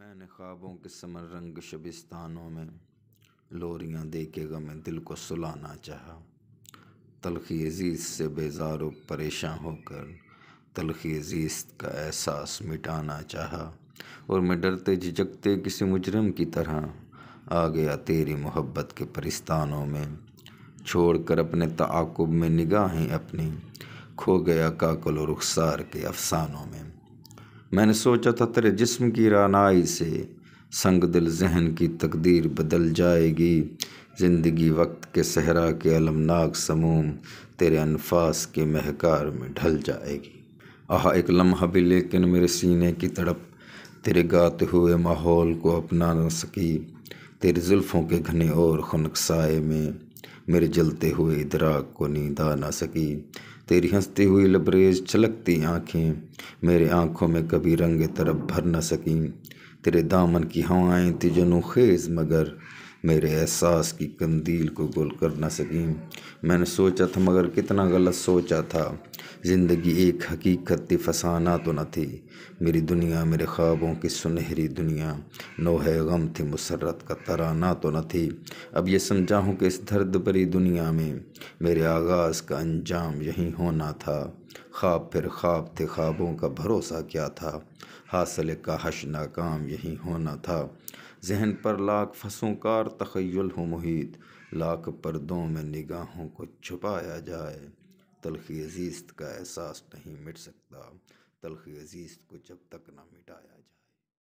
मैंने ख्वाबों के समर रंग शबिस्तानों में लोरियाँ दे के गम दिल को सुलाना चाहा तलखी अजीज से बेजार व परेशान होकर तलखी अजीज का एहसास मिटाना चाहा और मैं डरते झिझकते किसी मुजरम की तरह आ गया तेरी मोहब्बत के परिस्तानों में छोड़ कर अपने ताकुब में निगाहें अपनी खो गया काकल और रुखसार के अफसानों में मैंने सोचा था तेरे जिस्म की रानाई से संग दिल जहन की तकदीर बदल जाएगी ज़िंदगी वक्त के सहरा के अलमनाक समूम तेरे अनफास के महकार में ढल जाएगी आह एक लम्हा भी लेकिन मेरे सीने की तड़प तेरे गाते हुए माहौल को अपना न सकी तेरे जुल्फ़ों के घने और खनक में मेरे जलते हुए इधरा को नींद आ ना सकी तेरी हंसती हुई लबरेज छलकती आँखें मेरे आँखों में कभी रंग तरफ भर ना सकी तेरे दामन की हवाएं थी जनूखेज़ मगर मेरे एहसास की कंदील को गोल कर ना सकी मैंने सोचा था मगर कितना गलत सोचा था ज़िंदगी एक हकीकत थी फसाना तो न थी मेरी दुनिया मेरे ख्वाबों की सुनहरी दुनिया नोह गम थी मुसरत का तराना तो न थी अब ये समझा हूँ कि इस दर्द भरी दुनिया में मेरे आगाज़ का अंजाम यहीं होना था ख्वाब फिर ख्वाब थे ख्वाबों का भरोसा क्या था हासिल का हश नाकाम यहीं होना था जहन पर लाख फसूकार तखयल हो मुहित लाख पर्दों में निगाहों को छुपाया जाए तलख अजीज़ का एहसास नहीं मिट सकता तलख अजीज़ को जब तक ना मिटाया जाए